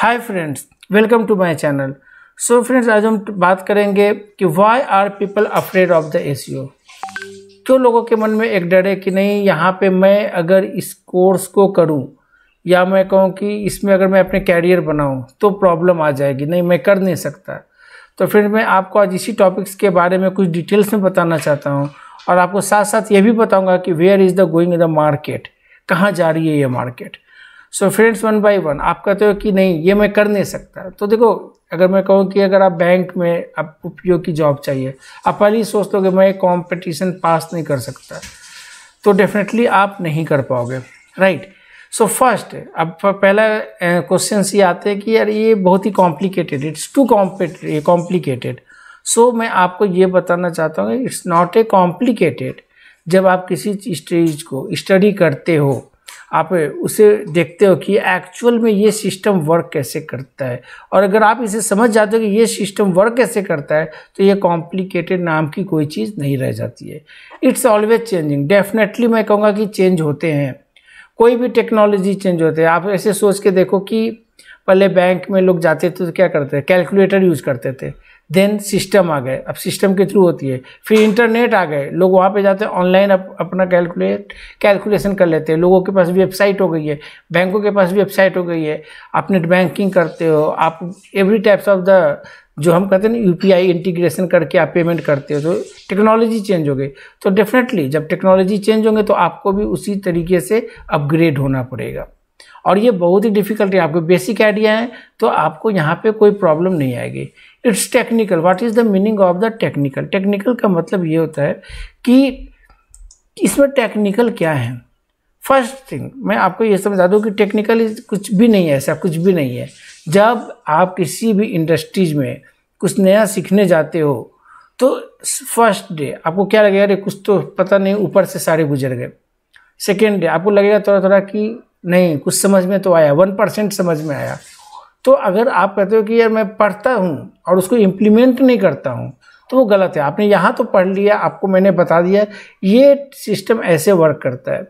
Hi friends welcome to my channel so friends आज हम बात करेंगे कि why are people afraid of the S क्यों लोगों के मन में एक डर है कि नहीं यहाँ पे मैं अगर इस कोर्स को करूँ या मैं कहूँ कि इसमें अगर मैं अपने कैरियर बनाऊँ तो प्रॉब्लम आ जाएगी नहीं मैं कर नहीं सकता तो फ्रेंड मैं आपको आज इसी टॉपिक्स के बारे में कुछ डिटेल्स में बताना चाहता हूँ और आपको साथ साथ ये भी बताऊँगा कि where is the going in the market कहाँ जा रही है ये market so friends one by one आप कहते हो कि नहीं ये मैं कर नहीं सकता तो देखो अगर मैं कहूँ कि अगर आप बैंक में आप उपयोग की जॉब चाहिए आप पहले ही सोच लो कि मैं कॉम्पिटिशन पास नहीं कर सकता तो डेफिनेटली आप नहीं कर पाओगे राइट सो फर्स्ट अब पहला क्वेश्चन ये आते हैं कि यार ये बहुत ही complicated it's too complicated so मैं आपको ये बताना चाहता हूँ इट्स नॉट ए कॉम्प्लिकेटेड जब आप किसी चीज को स्टडी करते हो आप उसे देखते हो कि एक्चुअल में ये सिस्टम वर्क कैसे करता है और अगर आप इसे समझ जाते हो कि ये सिस्टम वर्क कैसे करता है तो ये कॉम्प्लिकेटेड नाम की कोई चीज़ नहीं रह जाती है इट्स ऑलवेज चेंजिंग डेफिनेटली मैं कहूँगा कि चेंज होते हैं कोई भी टेक्नोलॉजी चेंज होते हैं आप ऐसे सोच के देखो कि पहले बैंक में लोग जाते थे तो क्या करते थे कैलकुलेटर यूज़ करते थे देन सिस्टम आ गए अब सिस्टम के थ्रू होती है फिर इंटरनेट आ गए लोग वहाँ पे जाते हैं ऑनलाइन अप, अपना कैलकुलेट कैलकुलेशन कर लेते हैं लोगों के पास वेबसाइट हो गई है बैंकों के पास वेबसाइट हो गई है आप नेट बैंकिंग करते हो आप एवरी टाइप्स ऑफ द जो हम कहते हैं ना यूपीआई इंटीग्रेशन करके आप पेमेंट करते हो तो टेक्नोलॉजी चेंज हो गई तो डेफिनेटली जब टेक्नोलॉजी चेंज होंगे तो आपको भी उसी तरीके से अपग्रेड होना पड़ेगा और ये बहुत ही डिफ़िकल्ट है आपको बेसिक आइडिया है तो आपको यहाँ पे कोई प्रॉब्लम नहीं आएगी it's technical what is the meaning of the technical technical का मतलब ये होता है कि इसमें टेक्निकल क्या है फर्स्ट थिंग मैं आपको ये समझा दूँ कि टेक्निकल कुछ भी नहीं है ऐसा कुछ भी नहीं है जब आप किसी भी इंडस्ट्रीज में कुछ नया सीखने जाते हो तो फर्स्ट डे आपको क्या लगेगा अरे कुछ तो पता नहीं ऊपर से सारे गुजर गए सेकेंड डे आपको लगेगा थोड़ा थोड़ा कि नहीं कुछ समझ में तो आया वन परसेंट समझ में आया तो अगर आप कहते हो कि यार मैं पढ़ता हूँ और उसको इम्प्लीमेंट नहीं करता हूँ तो वो गलत है आपने यहाँ तो पढ़ लिया आपको मैंने बता दिया ये सिस्टम ऐसे वर्क करता है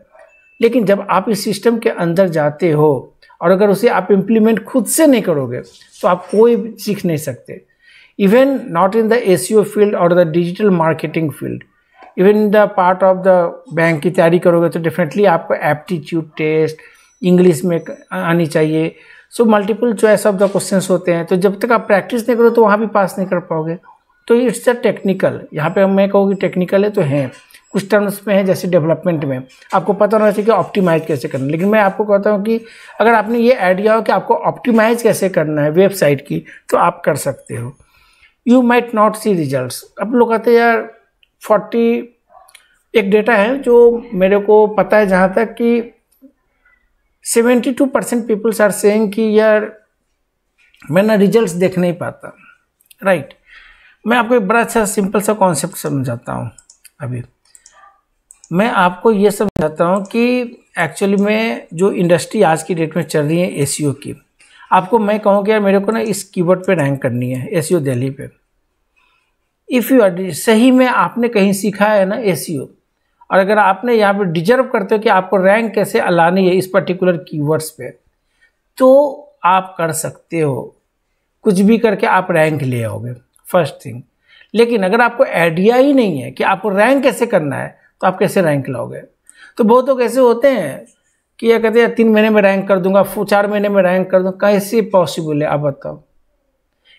लेकिन जब आप इस सिस्टम के अंदर जाते हो और अगर उसे आप इम्प्लीमेंट खुद से नहीं करोगे तो आप कोई सीख नहीं सकते even not in the A field और the digital marketing field even the part of the bank की तैयारी करोगे तो डेफिनेटली आपको एप्टीट्यूड टेस्ट इंग्लिश में आनी चाहिए so multiple choice of the question होते हैं तो जब तक आप प्रैक्टिस नहीं करो तो वहाँ भी पास नहीं कर पाओगे तो इट्स अ टेक्निकल यहाँ पे मैं कहूँगी टेक्निकल है तो हैं कुछ टर्म्स में है जैसे डेवलपमेंट में आपको पता होना चाहिए कि ऑप्टिमाइज कैसे करना लेकिन मैं आपको कहता हूँ कि अगर आपने ये आइडिया हो कि आपको ऑप्टिमाइज कैसे करना है वेबसाइट की तो आप कर सकते हो you might not see result अब लोग कहते हैं यार फोर्टी एक डेटा है जो मेरे को पता है जहाँ तक कि seventy two percent peoples are saying कि यार मैं ना रिजल्ट देख नहीं पाता राइट right. मैं आपको एक बड़ा अच्छा सिंपल सा कॉन्सेप्ट समझाता हूँ अभी मैं आपको ये समझाता हूँ कि एक्चुअली में जो इंडस्ट्री आज की डेट में चल रही है एस e की आपको मैं कहूँ कि यार मेरे को ना इस बोर्ड पे रैंक करनी है एस e दिल्ली पे इफ़ यू आर सही में आपने कहीं सीखा है ना ए और अगर आपने यहाँ पे डिजर्व करते हो कि आपको रैंक कैसे अलानी है इस पर्टिकुलर कीवर्ड्स पे तो आप कर सकते हो कुछ भी करके आप रैंक ले आओगे फर्स्ट थिंग लेकिन अगर आपको आइडिया ही नहीं है कि आपको रैंक कैसे करना है तो आप कैसे रैंक लाओगे तो बहुत लोग ऐसे होते हैं कि यह कहते हैं तीन महीने में रैंक कर दूंगा चार महीने में रैंक कर दूँगा कैसे पॉसिबल है आप बताओ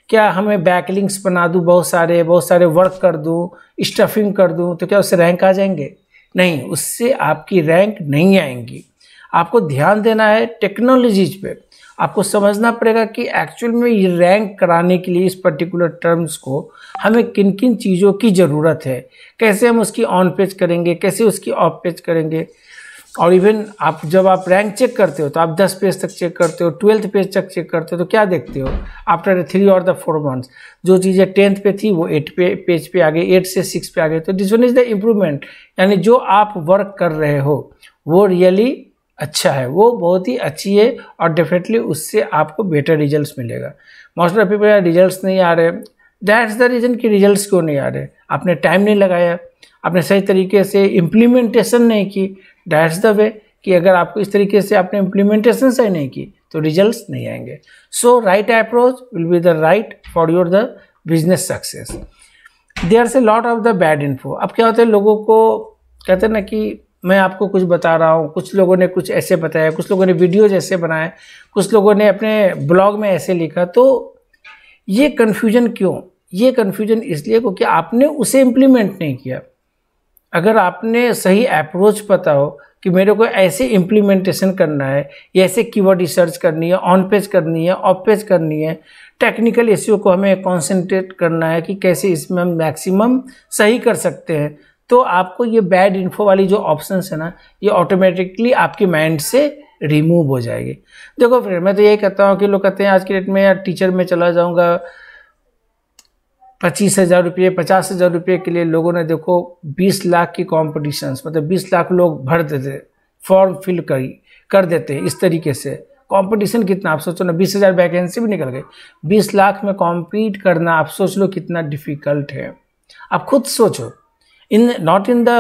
क्या हमें बैकलिंग्स बना दूँ बहुत सारे बहुत सारे वर्क कर दूँ स्टफिंग कर दूँ तो क्या उससे रैंक आ जाएंगे नहीं उससे आपकी रैंक नहीं आएंगी आपको ध्यान देना है टेक्नोलॉजीज पे आपको समझना पड़ेगा कि एक्चुअल में ये रैंक कराने के लिए इस पर्टिकुलर टर्म्स को हमें किन किन चीज़ों की ज़रूरत है कैसे हम उसकी ऑन पेज करेंगे कैसे उसकी ऑफ पेज करेंगे और इवन आप जब आप रैंक चेक करते हो तो आप दस पेज तक चेक करते हो ट्वेल्थ पेज तक चेक करते हो तो क्या देखते हो आफ्टर थ्री और द फोर मंथ्स जो चीज़ें टेंथ पे थी वो एट पे पेज पे आ गई एट से सिक्स पे आ गए तो this one is the improvement यानी जो आप वर्क कर रहे हो वो रियली अच्छा है वो बहुत ही अच्छी है और डेफिनेटली उससे आपको बेटर रिजल्ट मिलेगा मोस्ट ऑफ पीपल रिजल्ट नहीं आ रहे दैट्स द रीज़न कि रिजल्ट क्यों नहीं आ रहे आपने टाइम नहीं लगाया आपने सही तरीके से इम्प्लीमेंटेशन नहीं की डैट्स द वे कि अगर आपको इस तरीके से आपने इम्प्लीमेंटेशन सही नहीं की तो रिजल्ट्स नहीं आएंगे so right approach will be the right for your the business success there से lot of the bad info अब क्या होता है लोगों को कहते हैं ना कि मैं आपको कुछ बता रहा हूँ कुछ लोगों ने कुछ ऐसे बताया कुछ लोगों ने वीडियोज ऐसे बनाए कुछ लोगों ने अपने ब्लॉग में ऐसे लिखा तो ये कन्फ्यूजन क्यों ये कन्फ्यूजन इसलिए क्योंकि आपने उसे इम्प्लीमेंट नहीं किया अगर आपने सही अप्रोच पता हो कि मेरे को ऐसे इम्प्लीमेंटेशन करना है ऐसे कीवर्ड रिसर्च करनी है ऑन पेज करनी है ऑफ पेज करनी है टेक्निकल इश्यू को हमें कॉन्सेंट्रेट करना है कि कैसे इसमें हम मैक्सिमम सही कर सकते हैं तो आपको ये बैड इन्फो वाली जो ऑप्शन है ना ये ऑटोमेटिकली आपके माइंड से रिमूव हो जाएगी देखो फ्रेंड मैं तो यही कहता हूँ कि लोग कहते हैं आज के डेट में यार टीचर में चला जाऊँगा पच्चीस हज़ार रुपये पचास हज़ार रुपये के लिए लोगों ने देखो बीस लाख की कॉम्पिटिशन्स मतलब बीस लाख लोग भर देते फॉर्म फिल करी कर देते हैं इस तरीके से कंपटीशन कितना आप सोचो ना बीस हज़ार वैकेंसी भी निकल गई बीस लाख में कॉम्पीट करना आप सोच लो कितना डिफ़िकल्ट है आप खुद सोचो इन नॉट इन द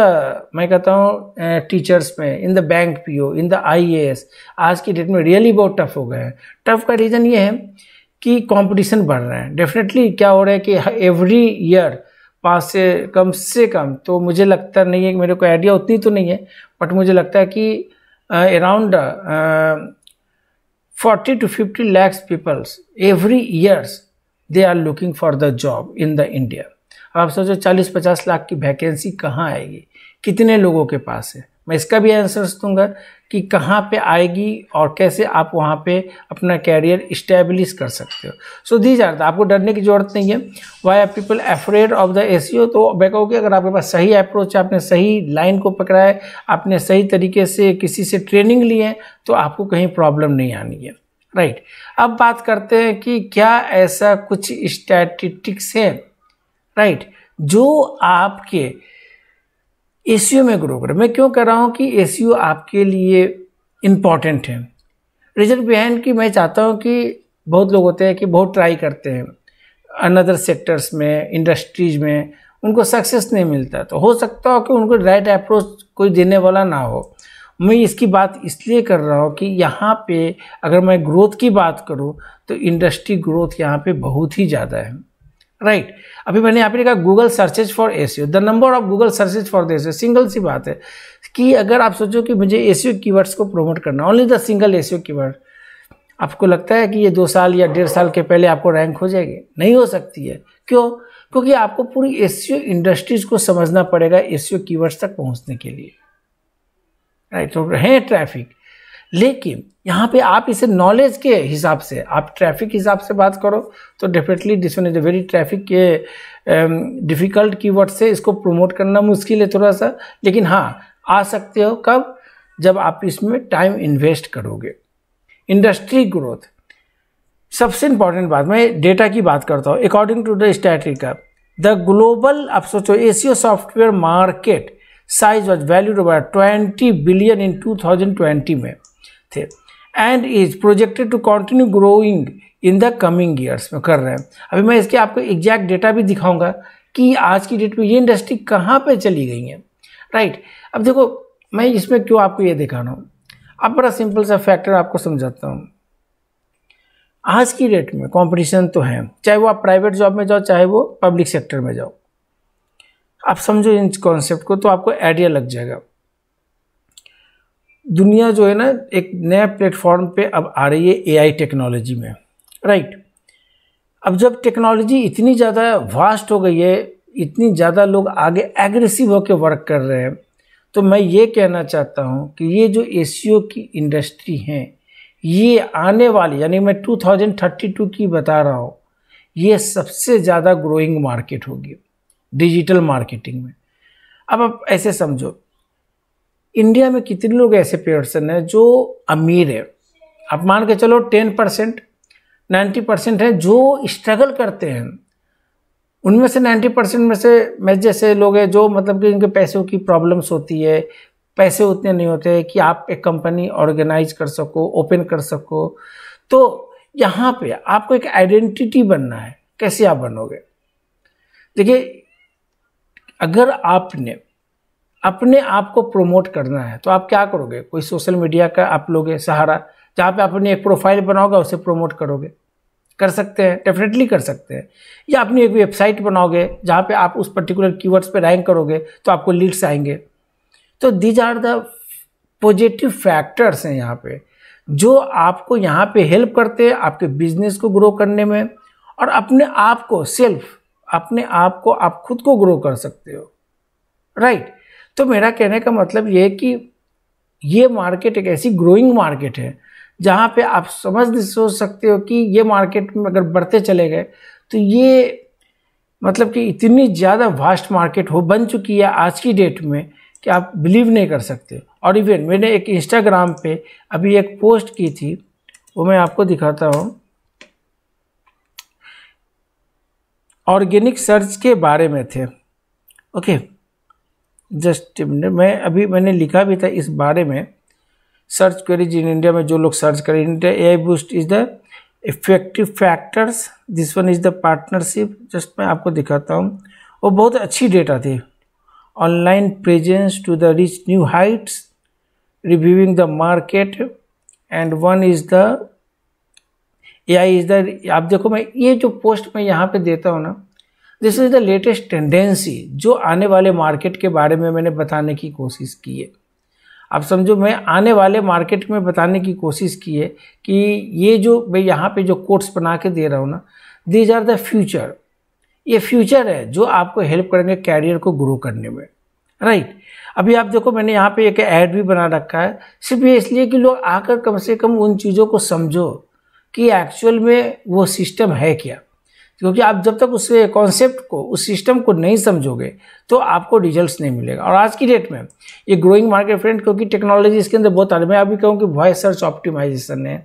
मैं कहता हूँ टीचर्स में in the bank PO in the IAS आज की डेट में रियली बहुत टफ हो गए हैं टफ का रीज़न ये है कि कंपटीशन बढ़ रहा है डेफिनेटली क्या हो रहा है कि एवरी ईयर पाँच से कम से कम तो मुझे लगता नहीं है कि मेरे को आइडिया उतनी तो नहीं है बट मुझे लगता है कि around forty to fifty lakhs peoples every years they are looking for the job in the India आप सोचो चालीस पचास लाख की वैकेंसी कहाँ आएगी कितने लोगों के पास है मैं इसका भी आंसर दूंगा कि कहाँ पे आएगी और कैसे आप वहाँ पे अपना कैरियर इस्टेब्लिश कर सकते हो सो दीज आर आपको डरने की जरूरत नहीं है why are people afraid of the A तो मैं कहूँ कि अगर आपके पास सही अप्रोच आपने सही लाइन को पकड़ा है आपने सही तरीके से किसी से ट्रेनिंग ली है तो आपको कहीं प्रॉब्लम नहीं आनी है राइट right. अब बात करते हैं कि क्या ऐसा कुछ स्टैटिस्टिक्स है राइट right. जो आपके ए में ग्रो करें मैं क्यों कह रहा हूँ कि ए आपके लिए इम्पॉर्टेंट है रीजन बिहाइंड कि मैं चाहता हूँ कि बहुत लोग होते हैं कि बहुत ट्राई करते हैं अनदर सेक्टर्स में इंडस्ट्रीज में उनको सक्सेस नहीं मिलता तो हो सकता हो कि उनको राइट अप्रोच कोई देने वाला ना हो मैं इसकी बात इसलिए कर रहा हूँ कि यहाँ पे अगर मैं ग्रोथ की बात करूँ तो इंडस्ट्री ग्रोथ यहाँ पे बहुत ही ज़्यादा है राइट right. अभी मैंने यहाँ पे लिखा Google searches for A O the number of Google searches for the S single C बात है कि अगर आप सोचो कि मुझे की वर्ड्स e को प्रमोट करना only the single S keyword आपको लगता है कि ये दो साल या डेढ़ साल के पहले आपको रैंक हो जाएगी नहीं हो सकती है क्यों क्योंकि आपको पूरी ओ इंडस्ट्रीज e को समझना पड़ेगा एस कीवर्ड्स e तक पहुँचने के लिए राइट right. तो हैं ट्रैफिक लेकिन यहाँ पे आप इसे नॉलेज के हिसाब से आप ट्रैफिक हिसाब से बात करो तो definitely this one is a very traffic के डिफ़िकल्ट um, वर्ड से इसको प्रमोट करना मुश्किल है थोड़ा सा लेकिन हाँ आ सकते हो कब जब आप इसमें टाइम इन्वेस्ट करोगे इंडस्ट्री ग्रोथ सबसे इंपॉर्टेंट बात मैं डेटा की बात करता हूँ according to the Statista the global आप सोचो SEO software market size was valued twenty billion in 2020 में थे and is projected to continue growing in the coming years में कर रहे हैं अभी मैं इसके आपको एग्जैक्ट डेटा भी दिखाऊंगा कि आज की डेट में ये इंडस्ट्री कहाँ पे चली गई है राइट right. अब देखो मैं इसमें क्यों आपको ये दिखाना हूँ अब बड़ा सिंपल सा फैक्टर आपको समझाता हूँ आज की डेट में कंपटीशन तो है चाहे वो आप प्राइवेट जॉब में जाओ चाहे वो पब्लिक सेक्टर में जाओ आप समझो इन कॉन्सेप्ट को तो आपको आइडिया लग जाएगा दुनिया जो है ना एक नया प्लेटफॉर्म पे अब आ रही है एआई टेक्नोलॉजी में राइट अब जब टेक्नोलॉजी इतनी ज़्यादा वास्ट हो गई है इतनी ज़्यादा लोग आगे एग्रेसिव होकर वर्क कर रहे हैं तो मैं ये कहना चाहता हूँ कि ये जो ए e की इंडस्ट्री हैं ये आने वाली यानी मैं 2032 की बता रहा हूँ ये सबसे ज़्यादा ग्रोइंग मार्केट होगी डिजिटल मार्केटिंग में अब आप ऐसे समझो इंडिया में कितने लोग ऐसे पर्सन हैं जो अमीर है आप मान के चलो टेन परसेंट नाइन्टी परसेंट है जो स्ट्रगल करते हैं उनमें से नाइन्टी परसेंट में से मैं जैसे लोग हैं जो मतलब कि इनके पैसों की प्रॉब्लम्स होती है पैसे उतने नहीं होते कि आप एक कंपनी ऑर्गेनाइज कर सको ओपन कर सको तो यहाँ पे आपको एक आइडेंटिटी बनना है कैसे आप बनोगे देखिए अगर आपने अपने आप को प्रमोट करना है तो आप क्या करोगे कोई सोशल मीडिया का आप लोगे सहारा जहाँ पे अपनी एक प्रोफाइल बनाओगे उसे प्रमोट करोगे कर सकते हैं डेफिनेटली कर सकते हैं या अपनी एक वेबसाइट बनाओगे जहाँ पे आप उस पर्टिकुलर कीवर्ड्स पे रैंक करोगे तो आपको लीड्स आएंगे तो these are the positive factors हैं यहाँ पे जो आपको यहाँ पे हेल्प करते हैं आपके बिजनेस को ग्रो करने में और अपने आप को सेल्फ अपने आप को आप खुद को ग्रो कर सकते हो राइट right? तो मेरा कहने का मतलब ये है कि ये मार्केट एक ऐसी ग्रोइंग मार्केट है जहाँ पे आप समझ सोच सकते हो कि ये मार्केट में अगर बढ़ते चले गए तो ये मतलब कि इतनी ज़्यादा वास्ट मार्केट हो बन चुकी है आज की डेट में कि आप बिलीव नहीं कर सकते और इवन मैंने एक इंस्टाग्राम पे अभी एक पोस्ट की थी वो मैं आपको दिखाता हूँ ऑर्गेनिक सर्च के बारे में थे ओके okay. जस्ट मैं अभी मैंने लिखा भी था इस बारे में सर्च क्वेरीज इन इंडिया में जो लोग सर्च करें India A I boost is the effective factors this one is the partnership just मैं आपको दिखाता हूँ वो बहुत अच्छी डेटा थी online presence to the reach new heights reviewing the market and one is the A I is the आप देखो मैं ये जो पोस्ट मैं यहाँ पे देता हूँ ना this is the latest tendency जो आने वाले मार्केट के बारे में मैंने बताने की कोशिश की है आप समझो मैं आने वाले मार्केट में बताने की कोशिश की है कि ये जो मैं यहाँ पे जो कोट्स बना के दे रहा हूँ ना दीज आर द फ्यूचर ये फ्यूचर है जो आपको हेल्प करेंगे कैरियर को ग्रो करने में राइट right. अभी आप देखो मैंने यहाँ पे एक ऐड भी बना रखा है सिर्फ ये इसलिए कि लोग आकर कम से कम उन चीज़ों को समझो कि एक्चुअल में वो सिस्टम है क्या क्योंकि आप जब तक उस कॉन्सेप्ट को उस सिस्टम को नहीं समझोगे तो आपको रिजल्ट्स नहीं मिलेगा और आज की डेट में ये ग्रोइंग मार्केट फ्रेंड क्योंकि टेक्नोलॉजी इसके अंदर बहुत आ रही है मैं अभी कहूँ कि वॉइस सर्च ऑप्टिमाइजेशन है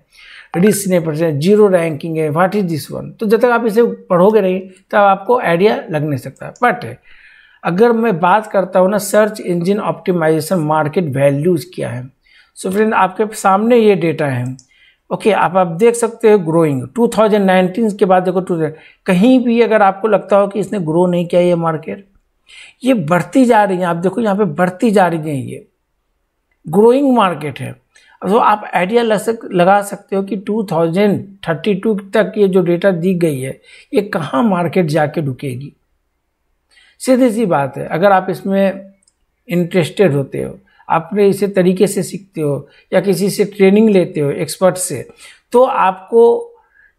रिस्नेपर्स है जीरो रैंकिंग है वाट इज दिस वन तो जब तक आप इसे पढ़ोगे नहीं तब आपको आइडिया लग नहीं सकता बट अगर मैं बात करता हूँ ना search engine optimization market values क्या है सो so फ्रेंड आपके सामने ये डेटा है ओके okay, आप आप देख सकते हो ग्रोइंग 2019 के बाद देखो टू कहीं भी अगर आपको लगता हो कि इसने ग्रो नहीं किया ये मार्केट ये बढ़ती जा रही है आप देखो यहाँ पे बढ़ती जा रही है ये ग्रोइंग मार्केट है तो आप आइडिया लगा सकते हो कि 2032 तक ये जो डेटा दी गई है ये कहाँ मार्केट जाके रुकेगी सीधी सी बात है अगर आप इसमें इंटरेस्टेड होते हो आपने इसे तरीके से सीखते हो या किसी से ट्रेनिंग लेते हो एक्सपर्ट से तो आपको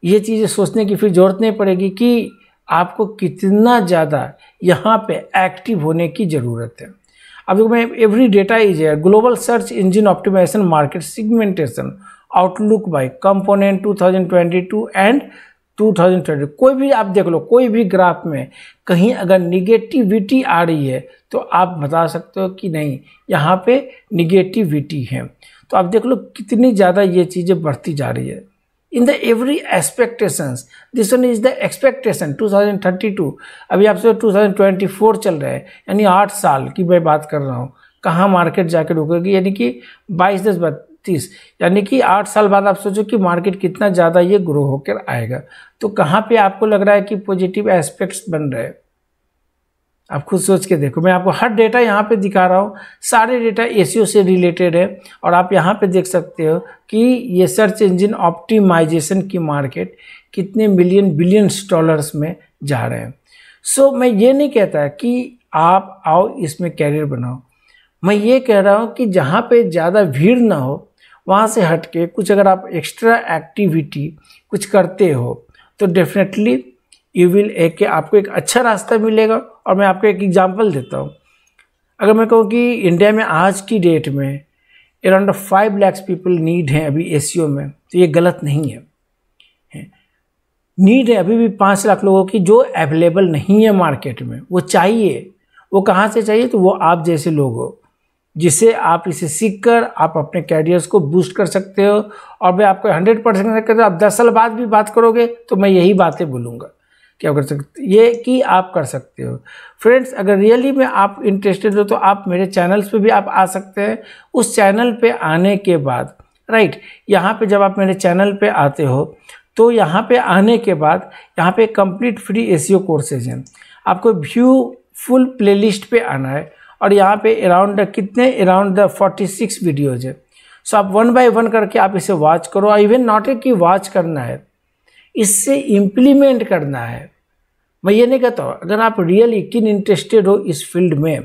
ये चीज़ें सोचने की फिर ज़रूरत नहीं पड़ेगी कि आपको कितना ज़्यादा यहाँ पे एक्टिव होने की ज़रूरत है अब देखो मैं एवरी डेटा इज है global search engine optimization market segmentation outlook by component 2022 and 2020 कोई भी आप देख लो कोई भी ग्राफ में कहीं अगर निगेटिविटी आ रही है तो आप बता सकते हो कि नहीं यहाँ पे निगेटिविटी है तो आप देख लो कितनी ज़्यादा ये चीज़ें बढ़ती जा रही है in the every expectations this one is the expectation 2032 अभी आपसे 2024 चल रहा है यानी आठ साल की मैं बात कर रहा हूँ कहाँ मार्केट जाके रुकेगी यानी कि बाईस दस बत्तीस यानी कि आठ साल बाद आप सोचो कि मार्केट कितना ज़्यादा ये ग्रो होकर आएगा तो कहाँ पे आपको लग रहा है कि पॉजिटिव एस्पेक्ट्स बन रहे हैं आप खुद सोच के देखो मैं आपको हर डेटा यहाँ पे दिखा रहा हूँ सारे डेटा ए से रिलेटेड है और आप यहाँ पे देख सकते हो कि ये सर्च इंजन ऑप्टिमाइजेशन की मार्केट कितने मिलियन बिलियंस डॉलर्स में जा रहे हैं सो so, मैं ये नहीं कहता कि आप आओ इसमें कैरियर बनाओ मैं ये कह रहा हूँ कि जहाँ पे ज़्यादा भीड़ ना हो वहाँ से हट के कुछ अगर आप एक्स्ट्रा एक्टिविटी कुछ करते हो तो डेफिनेटली यू विल एक आपको एक अच्छा रास्ता मिलेगा और मैं आपको एक एग्जाम्पल देता हूँ अगर मैं कहूँ कि इंडिया में आज की डेट में around five lakhs people need हैं अभी ए e में तो ये गलत नहीं है नीड है अभी भी पाँच लाख लोगों की जो अवेलेबल नहीं है मार्केट में वो चाहिए वो कहाँ से चाहिए तो वो आप जैसे लोग हो जिससे आप इसे सीख कर आप अपने कैरियर्स को बूस्ट कर सकते हो और मैं आपको हंड्रेड परसेंट करते आप दस साल बाद भी बात करोगे तो मैं यही बातें बोलूँगा क्या कर सकते ये कि आप कर सकते हो फ्रेंड्स अगर रियली में आप इंटरेस्टेड हो तो आप मेरे चैनल्स पे भी आप आ सकते हैं उस चैनल पे आने के बाद राइट यहाँ पे जब आप मेरे चैनल पे आते हो तो यहाँ पे आने के बाद यहाँ पे कंप्लीट फ्री एस कोर्सेज हैं आपको व्यू फुल प्लेलिस्ट पे आना है और यहाँ पे अराउंड कितने around the forty six videos हैं सो आप वन बाय वन करके आप इसे वॉच करो और इवन नॉट ए कि वॉच करना है इससे इम्प्लीमेंट करना है मैं ये नहीं कहता हूँ अगर आप रियली किन इंटरेस्टेड हो इस फील्ड में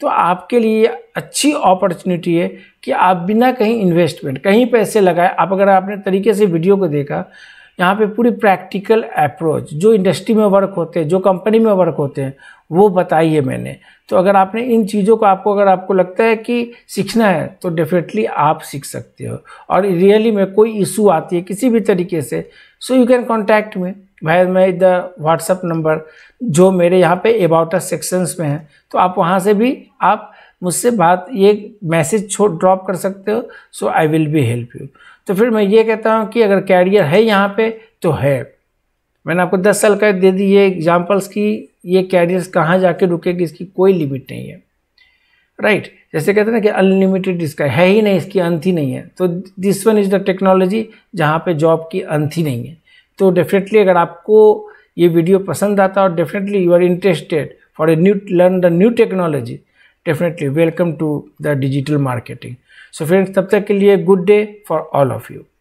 तो आपके लिए अच्छी अपॉर्चुनिटी है कि आप बिना कहीं इन्वेस्टमेंट कहीं पैसे लगाए आप अगर आपने तरीके से वीडियो को देखा यहाँ पे पूरी प्रैक्टिकल अप्रोच जो इंडस्ट्री में वर्क होते हैं जो कंपनी में वर्क होते हैं वो बताई है मैंने तो अगर आपने इन चीज़ों को आपको अगर आपको लगता है कि सीखना है तो डेफिनेटली आप सीख सकते हो और रियली में कोई इशू आती है किसी भी तरीके से so you can contact me भाई मैं द व्हाट्सअप नंबर जो मेरे यहाँ पे अबाउट अस सेक्शंस में है तो आप वहाँ से भी आप मुझसे बात ये मैसेज छोड़ ड्रॉप कर सकते हो so I will be help you तो फिर मैं ये कहता हूँ कि अगर कैरियर है यहाँ पे तो है मैंने आपको दस साल का दे दी ये एग्जाम्पल्स की ये कैरियर कहाँ जाके रुकेगी इसकी कोई लिमिट नहीं है राइट right. जैसे कहते हैं ना कि अनलिमिटेड इसका है ही नहीं इसकी अंत ही नहीं है तो this one is the technology जहाँ पे जॉब की अंत ही नहीं है तो डेफिनेटली अगर आपको ये वीडियो पसंद आता और definitely you are interested for a new learn the new technology definitely welcome to the digital marketing so friends तब तक के लिए good day for all of you